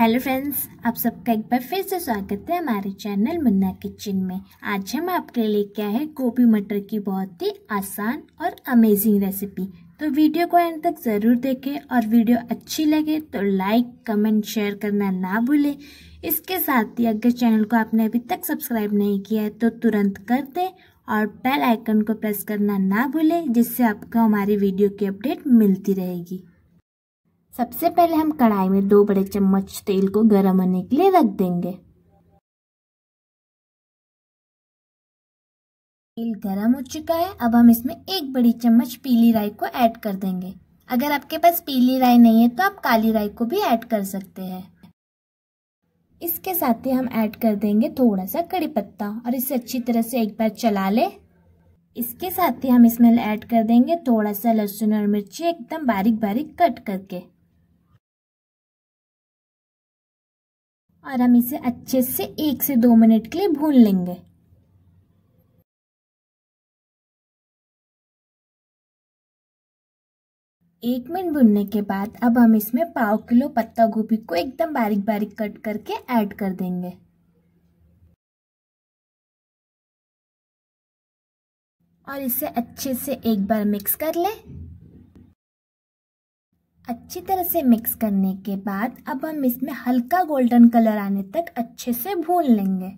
hello friends आप सबका एक बार फिर से स्वागत है हमारे चैनल मुन्ना किचन में आज हम आपके लिए लेके आए गोभी मटर की बहुत ही आसान और अमेजिंग रेसिपी तो वीडियो को एंड तक ज़रूर देखें और वीडियो अच्छी लगे तो लाइक कमेंट शेयर करना ना भूलें इसके साथ ही अगर चैनल को आपने अभी तक सब्सक्राइब नहीं किया है तो तुरंत कर दें और बेल आइकन को प्रेस करना ना भूलें जिससे आपको हमारी वीडियो की अपडेट मिलती रहेगी सबसे पहले हम कढ़ाई में दो बड़े चम्मच तेल को गर्म होने के लिए रख देंगे तेल गर्म हो चुका है अब हम इसमें एक बड़ी चम्मच पीली राई को ऐड कर देंगे अगर आपके पास पीली राई नहीं है तो आप काली राई को भी ऐड कर सकते हैं इसके साथ ही हम ऐड कर देंगे थोड़ा सा कड़ी पत्ता और इसे अच्छी तरह से एक बार चला ले इसके साथ ही हम इसमें ऐड कर देंगे थोड़ा सा लहसुन और मिर्ची एकदम बारीक बारीक कट करके और हम इसे अच्छे से एक से दो मिनट के लिए भून लेंगे एक मिनट भुनने के बाद अब हम इसमें पाव किलो पत्ता गोभी को एकदम बारीक बारीक कट करके ऐड कर देंगे और इसे अच्छे से एक बार मिक्स कर लें अच्छी तरह से मिक्स करने के बाद अब हम इसमें हल्का गोल्डन कलर आने तक अच्छे से भून लेंगे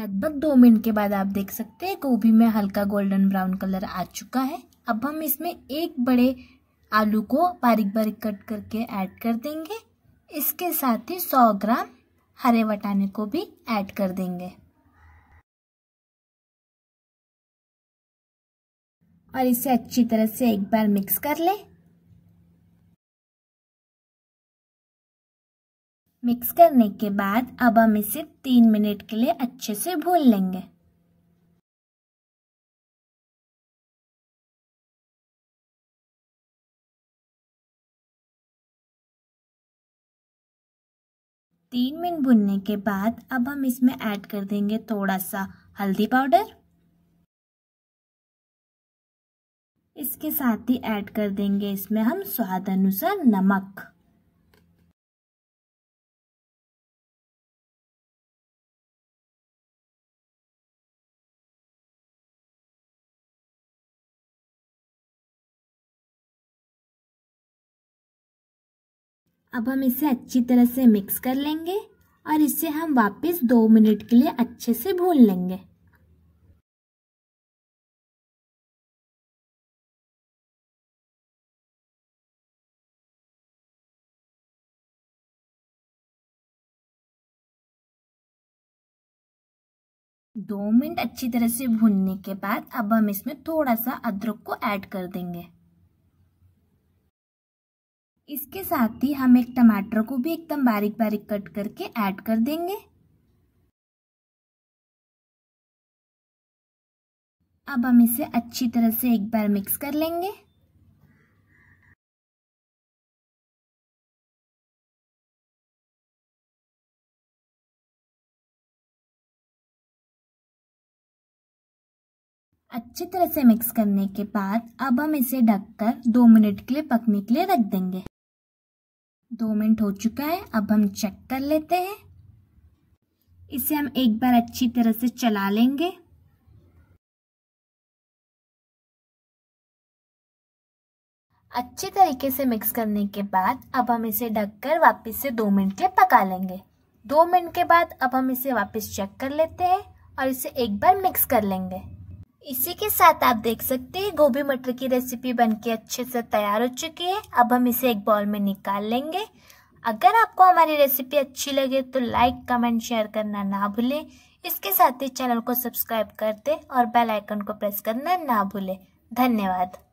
लगभग दो मिनट के बाद आप देख सकते हैं गोभी में हल्का गोल्डन ब्राउन कलर आ चुका है अब हम इसमें एक बड़े आलू को बारीक बारीक कट करके ऐड कर देंगे इसके साथ ही 100 ग्राम हरे वटाने को भी ऐड कर देंगे और इसे अच्छी तरह से एक बार मिक्स कर लें मिक्स करने के बाद अब हम इसे तीन मिनट के लिए अच्छे से भून लेंगे तीन मिनट भुनने के बाद अब हम इसमें ऐड कर देंगे थोड़ा सा हल्दी पाउडर इसके साथ ही ऐड कर देंगे इसमें हम स्वाद अनुसार नमक अब हम इसे अच्छी तरह से मिक्स कर लेंगे और इसे हम वापस दो मिनट के लिए अच्छे से भून लेंगे दो मिनट अच्छी तरह से भूनने के बाद अब हम इसमें थोड़ा सा अदरक को ऐड कर देंगे इसके साथ ही हम एक टमाटर को भी एकदम बारीक बारीक कट करके ऐड कर देंगे अब हम इसे अच्छी तरह से एक बार मिक्स कर लेंगे अच्छी तरह से मिक्स करने के बाद अब हम इसे ढककर दो मिनट के लिए पकने के लिए रख देंगे दो मिनट हो चुका है अब हम चेक कर लेते हैं इसे हम एक बार अच्छी तरह से चला लेंगे अच्छे तरीके से मिक्स करने के बाद अब हम इसे ढककर वापस से दो मिनट के पका लेंगे दो मिनट के बाद अब हम इसे वापस चेक कर लेते हैं और इसे एक बार मिक्स कर लेंगे इसी के साथ आप देख सकते हैं गोभी मटर की रेसिपी बनके अच्छे से तैयार हो चुकी है अब हम इसे एक बॉल में निकाल लेंगे अगर आपको हमारी रेसिपी अच्छी लगे तो लाइक कमेंट शेयर करना ना भूलें इसके साथ ही चैनल को सब्सक्राइब कर दें और बेल आइकन को प्रेस करना ना भूलें धन्यवाद